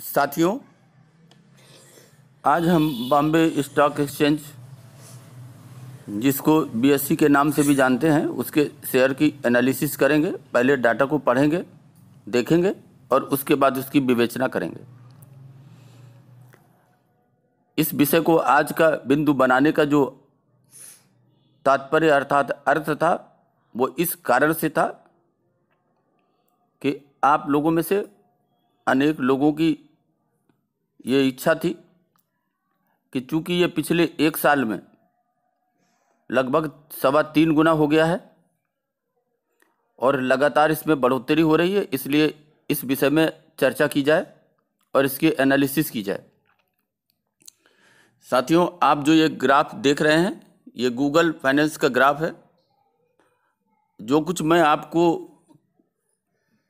साथियों आज हम बॉम्बे स्टॉक एक्सचेंज जिसको बीएससी के नाम से भी जानते हैं उसके शेयर की एनालिसिस करेंगे पहले डाटा को पढ़ेंगे देखेंगे और उसके बाद उसकी विवेचना करेंगे इस विषय को आज का बिंदु बनाने का जो तात्पर्य अर्थात अर्थ था वो इस कारण से था कि आप लोगों में से अनेक लोगों की ये इच्छा थी कि चूंकि ये पिछले एक साल में लगभग सवा तीन गुना हो गया है और लगातार इसमें बढ़ोतरी हो रही है इसलिए इस विषय में चर्चा की जाए और इसकी एनालिसिस की जाए साथियों आप जो ये ग्राफ देख रहे हैं ये गूगल फाइनेंस का ग्राफ है जो कुछ मैं आपको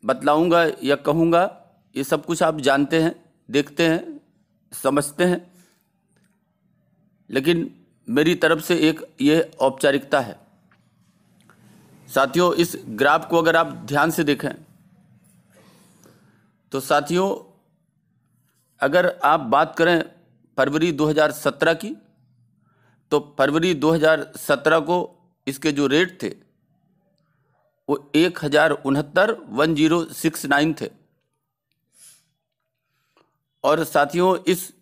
बतलाऊंगा या कहूंगा ये सब कुछ आप जानते हैं देखते हैं समझते हैं लेकिन मेरी तरफ से एक ये औपचारिकता है साथियों इस ग्राफ को अगर आप ध्यान से देखें तो साथियों अगर आप बात करें फरवरी 2017 की तो फरवरी 2017 को इसके जो रेट थे वो एक हज़ार उनहत्तर वन जीरो सिक्स नाइन थे और साथियों इस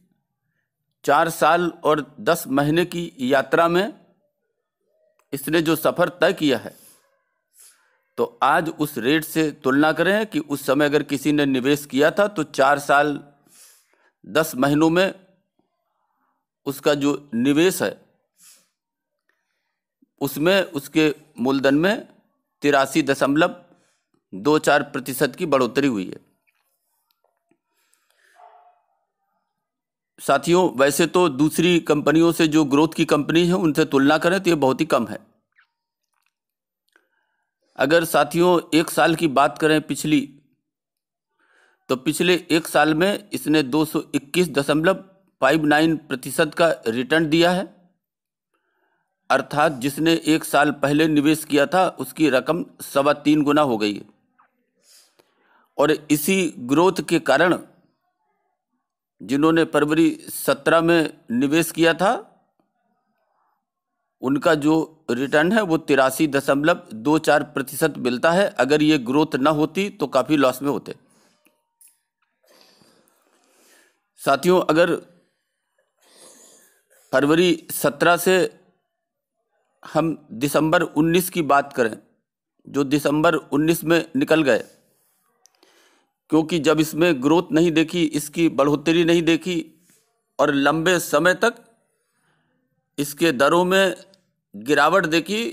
चार साल और दस महीने की यात्रा में इसने जो सफ़र तय किया है तो आज उस रेट से तुलना करें कि उस समय अगर किसी ने निवेश किया था तो चार साल दस महीनों में उसका जो निवेश है उसमें उसके मूलधन में तिरासी दशमलव दो चार प्रतिशत की बढ़ोतरी हुई है साथियों वैसे तो दूसरी कंपनियों से जो ग्रोथ की कंपनी है उनसे तुलना करें तो ये बहुत ही कम है अगर साथियों एक साल की बात करें पिछली तो पिछले एक साल में इसने दो सौ इक्कीस दशमलव फाइव नाइन प्रतिशत का रिटर्न दिया है अर्थात जिसने एक साल पहले निवेश किया था उसकी रकम सवा तीन गुना हो गई है और इसी ग्रोथ के कारण जिन्होंने फरवरी सत्रह में निवेश किया था उनका जो रिटर्न है वो तिरासी दशमलव दो चार प्रतिशत मिलता है अगर ये ग्रोथ ना होती तो काफ़ी लॉस में होते साथियों अगर फरवरी सत्रह से हम दिसंबर उन्नीस की बात करें जो दिसंबर उन्नीस में निकल गए क्योंकि जब इसमें ग्रोथ नहीं देखी इसकी बढ़ोतरी नहीं देखी और लंबे समय तक इसके दरों में गिरावट देखी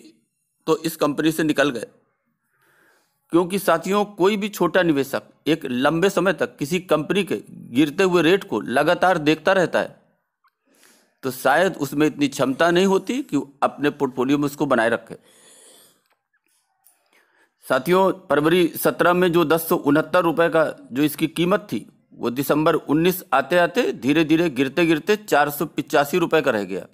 तो इस कंपनी से निकल गए क्योंकि साथियों कोई भी छोटा निवेशक एक लंबे समय तक किसी कंपनी के गिरते हुए रेट को लगातार देखता रहता है तो शायद उसमें इतनी क्षमता नहीं होती कि अपने पोर्टफोलियो में उसको बनाए रखे साथियों फरवरी सत्रह में जो दस सौ रुपये का जो इसकी कीमत थी वो दिसंबर 19 आते आते धीरे धीरे गिरते गिरते चार सौ पिचासी रुपये का रह गया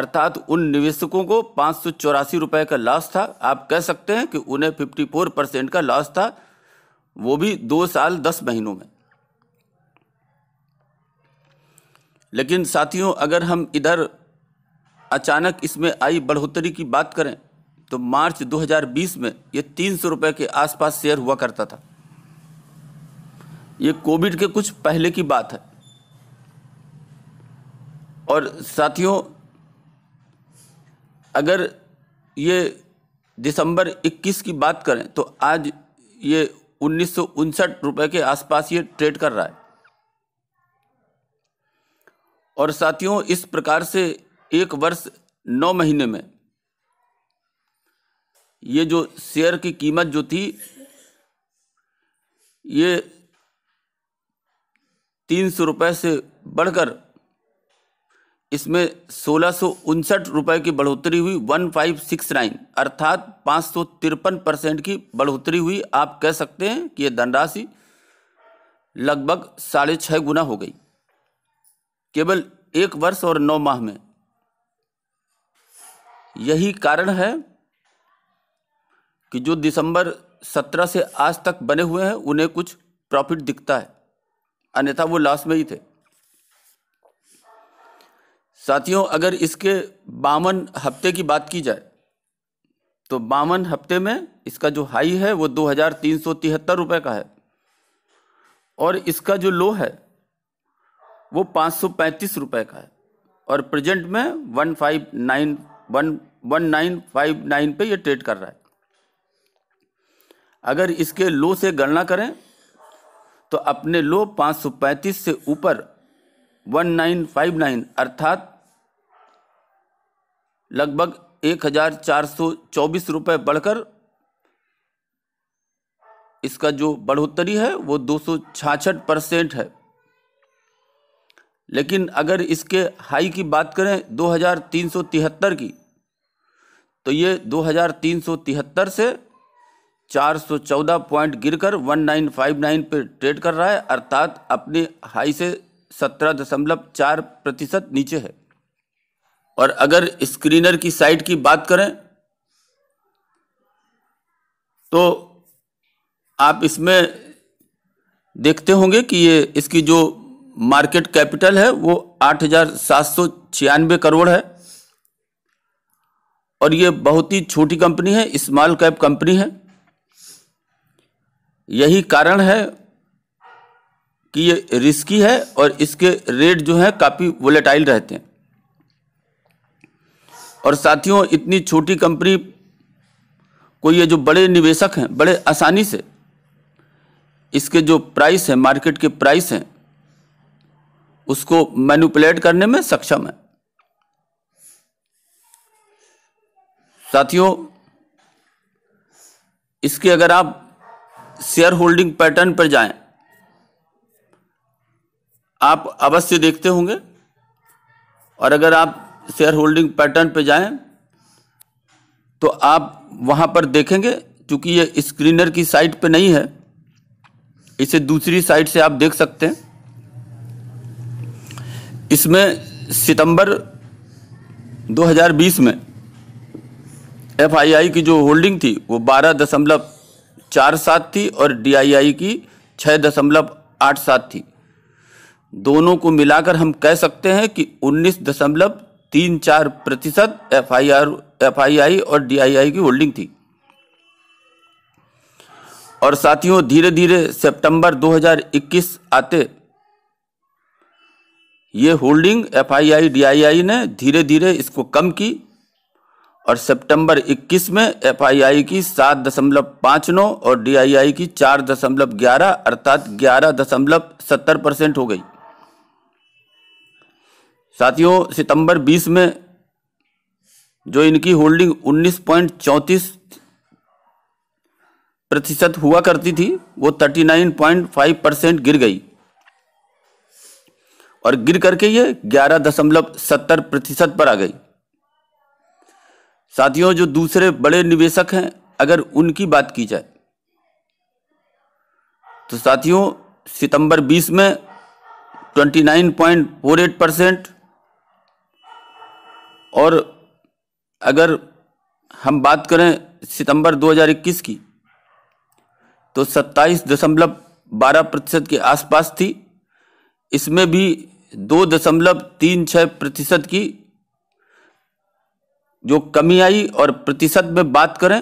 अर्थात उन निवेशकों को पाँच सौ चौरासी रुपये का लॉस था आप कह सकते हैं कि उन्हें 54 परसेंट का लॉस था वो भी दो साल दस महीनों में लेकिन साथियों अगर हम इधर अचानक इसमें आई बढ़ोतरी की बात करें तो मार्च 2020 में ये तीन सौ रुपये के आसपास शेयर हुआ करता था ये कोविड के कुछ पहले की बात है और साथियों अगर ये दिसंबर 21 की बात करें तो आज ये उन्नीस रुपए के आसपास ये ट्रेड कर रहा है और साथियों इस प्रकार से एक वर्ष नौ महीने में ये जो शेयर की कीमत जो थी ये तीन सौ रुपये से बढ़कर इसमें सोलह सौ उनसठ रुपये की बढ़ोतरी हुई वन फाइव सिक्स नाइन अर्थात पाँच सौ तिरपन परसेंट की बढ़ोतरी हुई आप कह सकते हैं कि यह धनराशि लगभग साढ़े छः गुना हो गई केवल एक वर्ष और नौ माह में यही कारण है कि जो दिसंबर सत्रह से आज तक बने हुए हैं उन्हें कुछ प्रॉफिट दिखता है अन्यथा वो लॉस में ही थे साथियों अगर इसके बावन हफ्ते की बात की जाए तो बावन हफ्ते में इसका जो हाई है वो दो हज़ार तीन सौ तिहत्तर का है और इसका जो लो है वो पाँच सौ पैंतीस का है और प्रेजेंट में one five nine one one nine five nine पे ये ट्रेड कर रहा है अगर इसके लो से गणना करें तो अपने लो 535 से ऊपर 1959 अर्थात लगभग एक हजार चार सौ चौबीस रुपये बढ़कर इसका जो बढ़ोतरी है वो दो सौ छाछठ परसेंट है लेकिन अगर इसके हाई की बात करें दो हजार तीन सौ तिहत्तर की तो ये दो हजार तीन सौ तिहत्तर से 414 पॉइंट गिरकर 1959 पर ट्रेड कर रहा है अर्थात अपने हाई से 17.4 प्रतिशत नीचे है और अगर स्क्रीनर की साइट की बात करें तो आप इसमें देखते होंगे कि ये इसकी जो मार्केट कैपिटल है वो आठ हजार सात सौ करोड़ है और ये बहुत ही छोटी कंपनी है स्मॉल कैप कंपनी है यही कारण है कि ये रिस्की है और इसके रेट जो है काफ़ी वोलेटाइल रहते हैं और साथियों इतनी छोटी कंपनी को ये जो बड़े निवेशक हैं बड़े आसानी से इसके जो प्राइस है मार्केट के प्राइस हैं उसको मैनुपलेट करने में सक्षम है साथियों इसके अगर आप शेयर होल्डिंग पैटर्न पर जाएं आप अवश्य देखते होंगे और अगर आप शेयर होल्डिंग पैटर्न पर जाएं तो आप वहां पर देखेंगे क्योंकि ये स्क्रीनर की साइट पे नहीं है इसे दूसरी साइट से आप देख सकते हैं इसमें सितंबर 2020 में एफआईआई की जो होल्डिंग थी वो बारह दशमलव चार सात थी और डीआईआई की छः दशमलव आठ सात थी दोनों को मिलाकर हम कह सकते हैं कि उन्नीस दशमलव तीन चार प्रतिशत F I R F I I और डी आई आई की होल्डिंग थी और साथियों धीरे धीरे सितंबर 2021 आते ये holding F I I D I I ने धीरे धीरे इसको कम की और सितंबर 21 में एफआईआई की सात दशमलव पांच नौ और डीआईआई की चार दशमलव ग्यारह अर्थात ग्यारह दशमलव सत्तर परसेंट हो गई साथियों सितंबर 20 में जो इनकी होल्डिंग उन्नीस पॉइंट चौतीस प्रतिशत हुआ करती थी वो थर्टी नाइन फाइव परसेंट गिर गई और गिर करके ये सत्तर प्रतिशत पर आ गई साथियों जो दूसरे बड़े निवेशक हैं अगर उनकी बात की जाए तो साथियों सितंबर 20 में 29.48 परसेंट और अगर हम बात करें सितंबर 2021 की तो 27.12 प्रतिशत के आसपास थी इसमें भी दो दशमलव छः प्रतिशत की जो कमी आई और प्रतिशत में बात करें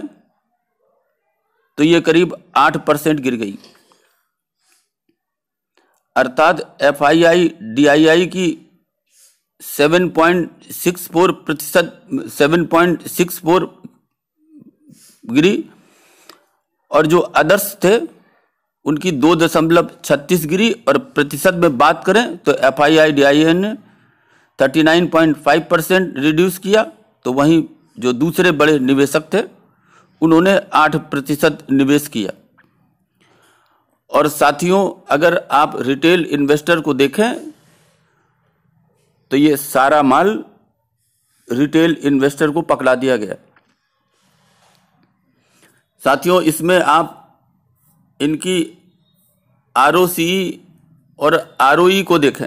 तो ये करीब आठ परसेंट गिर गई अर्थात F I I D I I की सेवन पॉइंट सिक्स फोर प्रतिशत सेवन पॉइंट सिक्स फोर गिरी और जो आदर्श थे उनकी दो दशमलव छत्तीस गिरी और प्रतिशत में बात करें तो F I I D I I ने thirty nine point five percent reduce किया तो वहीं जो दूसरे बड़े निवेशक थे उन्होंने आठ प्रतिशत निवेश किया और साथियों अगर आप रिटेल इन्वेस्टर को देखें तो ये सारा माल रिटेल इन्वेस्टर को पकड़ा दिया गया साथियों इसमें आप इनकी आर और आर को देखें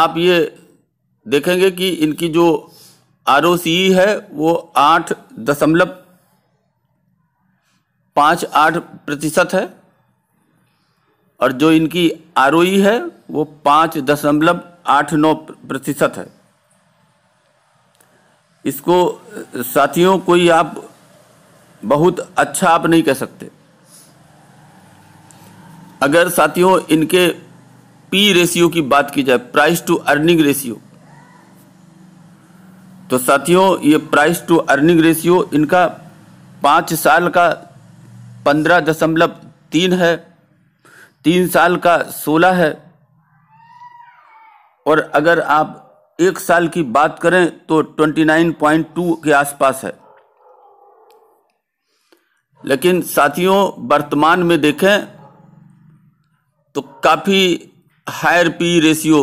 आप ये देखेंगे कि इनकी जो आर है वो आठ दशमलव पाँच आठ प्रतिशत है और जो इनकी आर है वो पाँच दशमलव आठ नौ प्रतिशत है इसको साथियों कोई आप बहुत अच्छा आप नहीं कह सकते अगर साथियों इनके पी रेशियो की बात की जाए प्राइस टू अर्निंग रेशियो तो साथियों ये प्राइस टू अर्निंग रेशियो इनका पाँच साल का पंद्रह दशमलव तीन है तीन साल का सोलह है और अगर आप एक साल की बात करें तो ट्वेंटी नाइन पॉइंट टू के आसपास है लेकिन साथियों वर्तमान में देखें तो काफ़ी हायर पी रेशियो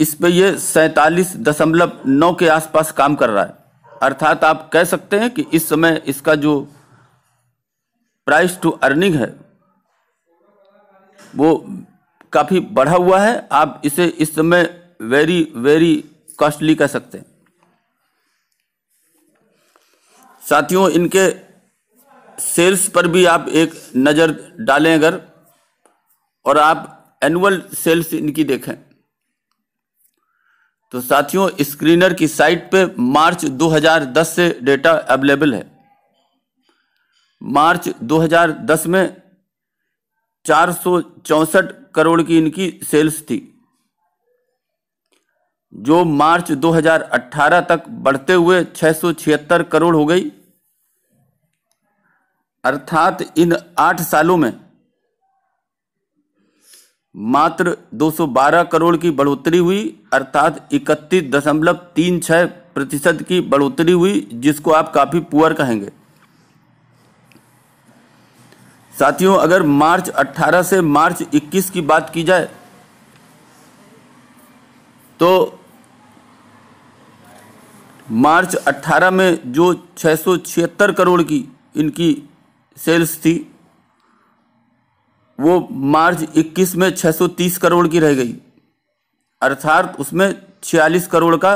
इस पे ये सैंतालीस दशमलव नौ के आसपास काम कर रहा है अर्थात आप कह सकते हैं कि इस समय इसका जो प्राइस टू अर्निंग है वो काफ़ी बढ़ा हुआ है आप इसे इस समय वेरी वेरी कॉस्टली कह सकते हैं साथियों इनके सेल्स पर भी आप एक नज़र डालें अगर और आप एनुअल सेल्स इनकी देखें तो साथियों स्क्रीनर की साइट पे मार्च 2010 से डेटा अवेलेबल है मार्च 2010 में चार करोड़ की इनकी सेल्स थी जो मार्च 2018 तक बढ़ते हुए छह करोड़ हो गई अर्थात इन आठ सालों में मात्र 212 करोड़ की बढ़ोतरी हुई अर्थात इकतीस दशमलव तीन छः प्रतिशत की बढ़ोतरी हुई जिसको आप काफ़ी पुअर कहेंगे साथियों अगर मार्च 18 से मार्च 21 की बात की जाए तो मार्च 18 में जो छः करोड़ की इनकी सेल्स थी वो मार्च 21 में 630 करोड़ की रह गई अर्थात उसमें 46 करोड़ का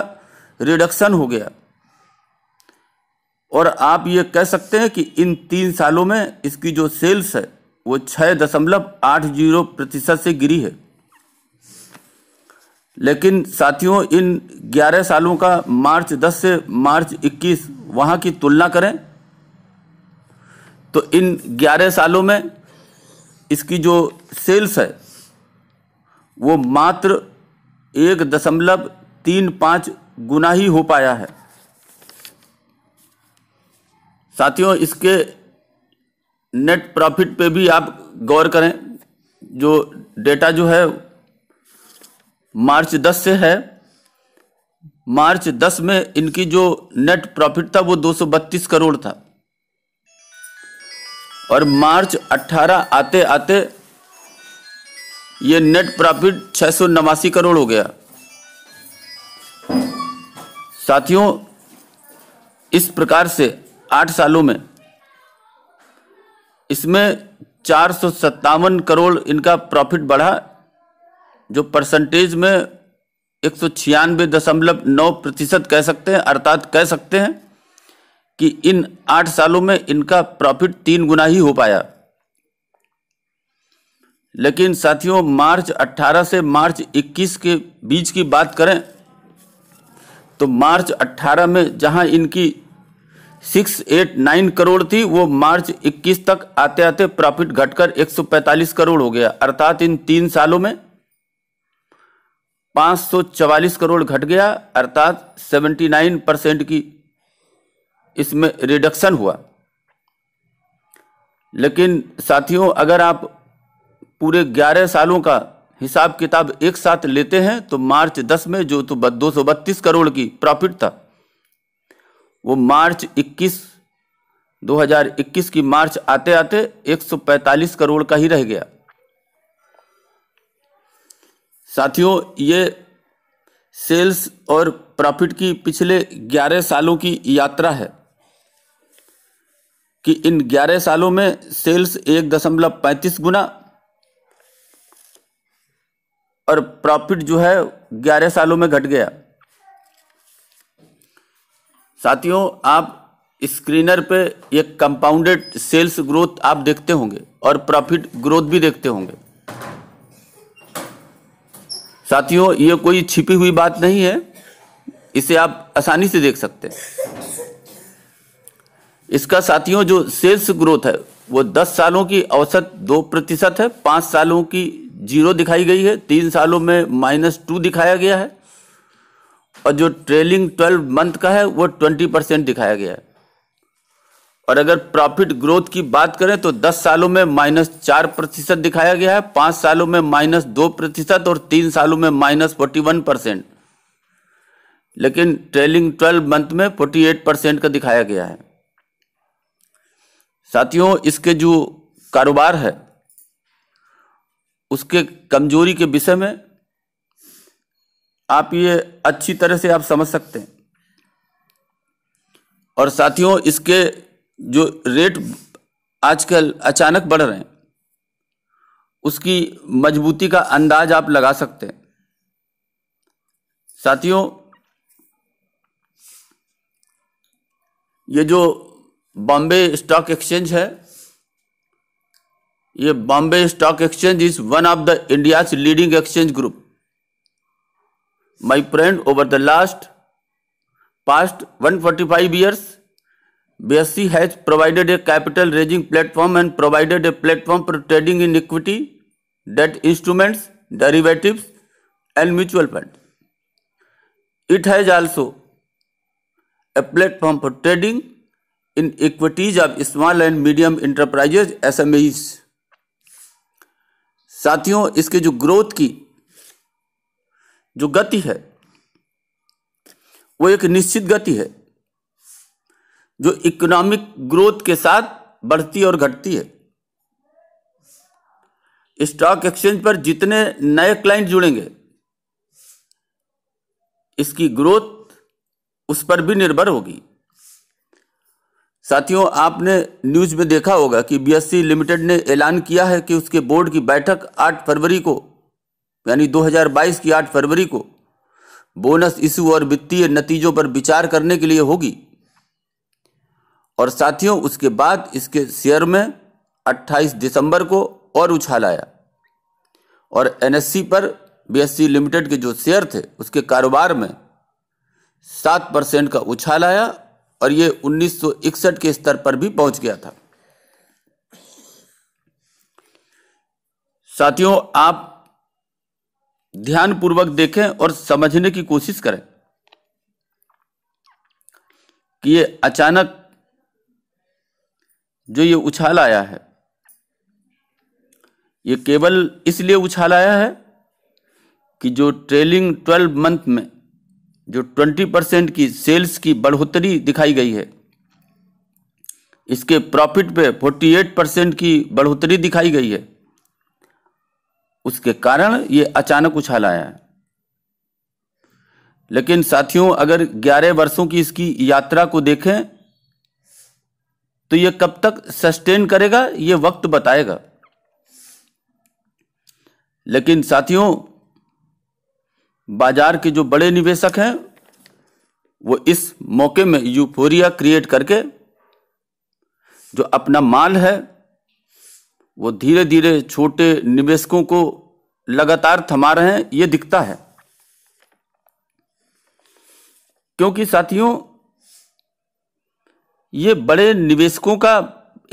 रिडक्शन हो गया और आप ये कह सकते हैं कि इन तीन सालों में इसकी जो सेल्स है वो छः दशमलव आठ जीरो प्रतिशत से गिरी है लेकिन साथियों इन 11 सालों का मार्च 10 से मार्च 21 वहां की तुलना करें तो इन 11 सालों में इसकी जो सेल्स है वो मात्र एक दशमलव तीन पाँच गुना ही हो पाया है साथियों इसके नेट प्रॉफिट पे भी आप गौर करें जो डेटा जो है मार्च 10 से है मार्च 10 में इनकी जो नेट प्रॉफिट था वो बत्तीस करोड़ था और मार्च 18 आते आते ये नेट प्रॉफिट नवासी करोड़ हो गया साथियों इस प्रकार से आठ सालों में इसमें चार सत्तावन करोड़ इनका प्रॉफिट बढ़ा जो परसेंटेज में एक दशमलव नौ प्रतिशत कह सकते हैं अर्थात कह सकते हैं कि इन आठ सालों में इनका प्रॉफिट तीन गुना ही हो पाया लेकिन साथियों मार्च 18 से मार्च 21 के बीच की बात करें तो मार्च 18 में जहां इनकी 689 करोड़ थी वो मार्च 21 तक आते आते प्रॉफिट घटकर 145 करोड़ हो गया अर्थात इन तीन सालों में 544 करोड़ घट गया अर्थात 79 परसेंट की इसमें रिडक्शन हुआ लेकिन साथियों अगर आप पूरे ग्यारह सालों का हिसाब किताब एक साथ लेते हैं तो मार्च दस में जो तो दो सौ बत्तीस करोड़ की प्रॉफिट था वो मार्च इक्कीस 2021 की मार्च आते आते 145 करोड़ का ही रह गया साथियों ये सेल्स और प्रॉफिट की पिछले 11 सालों की यात्रा है कि इन 11 सालों में सेल्स एक दशमलव पैंतीस गुना और प्रॉफिट जो है 11 सालों में घट गया साथियों आप स्क्रीनर पे एक कंपाउंडेड सेल्स ग्रोथ आप देखते होंगे और प्रॉफिट ग्रोथ भी देखते होंगे साथियों ये कोई छिपी हुई बात नहीं है इसे आप आसानी से देख सकते हैं इसका साथियों जो सेल्स ग्रोथ है वो दस सालों की औसत दो प्रतिशत है पांच सालों की जीरो दिखाई गई है तीन सालों में माइनस टू दिखाया गया है और जो ट्रेलिंग ट्वेल्व मंथ का है वो ट्वेंटी परसेंट दिखाया गया है और अगर प्रॉफिट ग्रोथ की बात करें तो दस सालों में माइनस चार प्रतिशत दिखाया गया है पांच सालों में माइनस दो प्रतिशत और तीन सालों में माइनस फोर्टी वन परसेंट लेकिन ट्रेलिंग ट्वेल्व मंथ में फोर्टी एट परसेंट का दिखाया गया है साथियों इसके जो कारोबार है उसके कमजोरी के विषय में आप ये अच्छी तरह से आप समझ सकते हैं और साथियों इसके जो रेट आजकल अचानक बढ़ रहे हैं उसकी मजबूती का अंदाज आप लगा सकते हैं साथियों ये जो बॉम्बे स्टॉक एक्सचेंज है ये Bombay stock exchange is one of the India leading exchange group my friend over the last past one forty five years B S C has provided a capital raising platform and provided a platform for trading in equity debt instruments derivative and mutual fund it has also a platform for trading equities of small and medium enterprises S M साथियों इसके जो growth की जो गति है वो एक निश्चित गति है जो इकोनॉमिक ग्रोथ के साथ बढ़ती और घटती है स्टॉक एक्सचेंज पर जितने नए क्लाइंट जुड़ेंगे इसकी ग्रोथ उस पर भी निर्भर होगी साथियों आपने न्यूज में देखा होगा कि बीएससी लिमिटेड ने ऐलान किया है कि उसके बोर्ड की बैठक 8 फरवरी को यानी 2022 की 8 फरवरी को बोनस इशू और वित्तीय नतीजों पर विचार करने के लिए होगी और साथियों उसके बाद इसके शेयर में 28 दिसंबर को और उछाल आया और एनएससी पर बीएससी लिमिटेड के जो शेयर थे उसके कारोबार में सात परसेंट का उछाल आया और ये 1961 के स्तर पर भी पहुंच गया था साथियों आप ध्यानपूर्वक देखें और समझने की कोशिश करें कि ये अचानक जो ये उछाल आया है ये केवल इसलिए उछाल आया है कि जो ट्रेलिंग ट्वेल्व मंथ में जो 20 परसेंट की सेल्स की बढ़ोतरी दिखाई गई है इसके प्रॉफिट पे 48 परसेंट की बढ़ोतरी दिखाई गई है उसके कारण ये अचानक उछाल आया है लेकिन साथियों अगर 11 वर्षों की इसकी यात्रा को देखें तो ये कब तक सस्टेन करेगा ये वक्त बताएगा लेकिन साथियों बाजार के जो बड़े निवेशक हैं वो इस मौके में यूफोरिया क्रिएट करके जो अपना माल है वो धीरे धीरे छोटे निवेशकों को लगातार थमा रहे हैं ये दिखता है क्योंकि साथियों ये बड़े निवेशकों का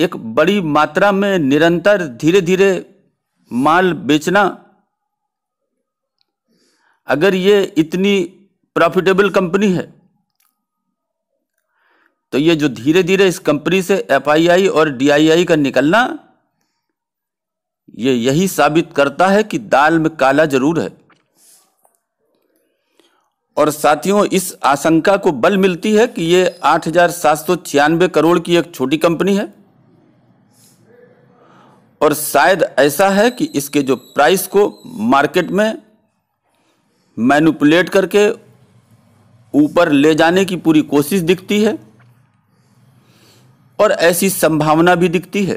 एक बड़ी मात्रा में निरंतर धीरे धीरे माल बेचना अगर ये इतनी प्रॉफिटेबल कंपनी है तो ये जो धीरे धीरे इस कंपनी से एफआईआई और डीआईआई का निकलना ये यही साबित करता है कि दाल में काला जरूर है और साथियों इस आशंका को बल मिलती है कि ये आठ करोड़ की एक छोटी कंपनी है और शायद ऐसा है कि इसके जो प्राइस को मार्केट में मैनुपलेट करके ऊपर ले जाने की पूरी कोशिश दिखती है और ऐसी संभावना भी दिखती है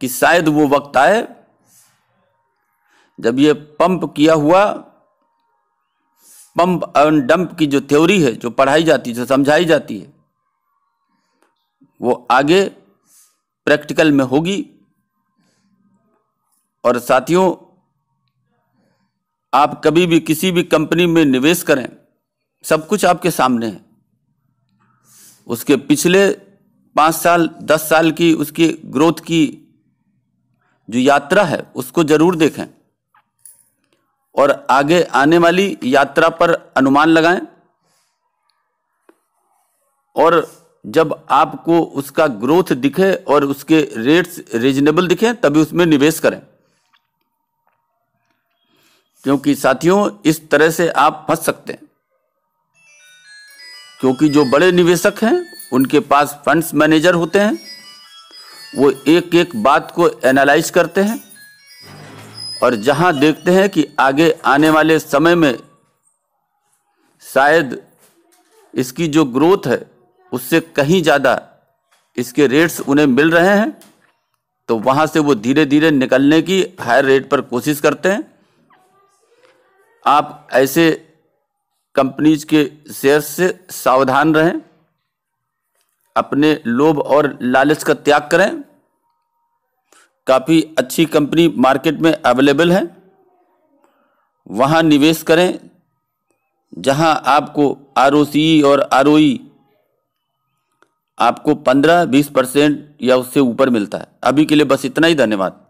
कि शायद वो वक्त आए जब ये पंप किया हुआ पंप एंड डंप की जो थ्योरी है जो पढ़ाई जाती है जो समझाई जाती है वो आगे प्रैक्टिकल में होगी और साथियों आप कभी भी किसी भी कंपनी में निवेश करें सब कुछ आपके सामने है उसके पिछले पाँच साल दस साल की उसकी ग्रोथ की जो यात्रा है उसको जरूर देखें और आगे आने वाली यात्रा पर अनुमान लगाएं और जब आपको उसका ग्रोथ दिखे और उसके रेट्स रीजनेबल दिखें तभी उसमें निवेश करें क्योंकि साथियों इस तरह से आप फंस सकते हैं क्योंकि जो बड़े निवेशक हैं उनके पास फंड्स मैनेजर होते हैं वो एक एक बात को एनालाइज करते हैं और जहां देखते हैं कि आगे आने वाले समय में शायद इसकी जो ग्रोथ है उससे कहीं ज़्यादा इसके रेट्स उन्हें मिल रहे हैं तो वहाँ से वो धीरे धीरे निकलने की हायर रेट पर कोशिश करते हैं आप ऐसे कंपनीज के शेयर्स से सावधान रहें अपने लोभ और लालच का त्याग करें काफ़ी अच्छी कंपनी मार्केट में अवेलेबल है वहाँ निवेश करें जहाँ आपको आर और आर आपको 15-20 परसेंट या उससे ऊपर मिलता है अभी के लिए बस इतना ही धन्यवाद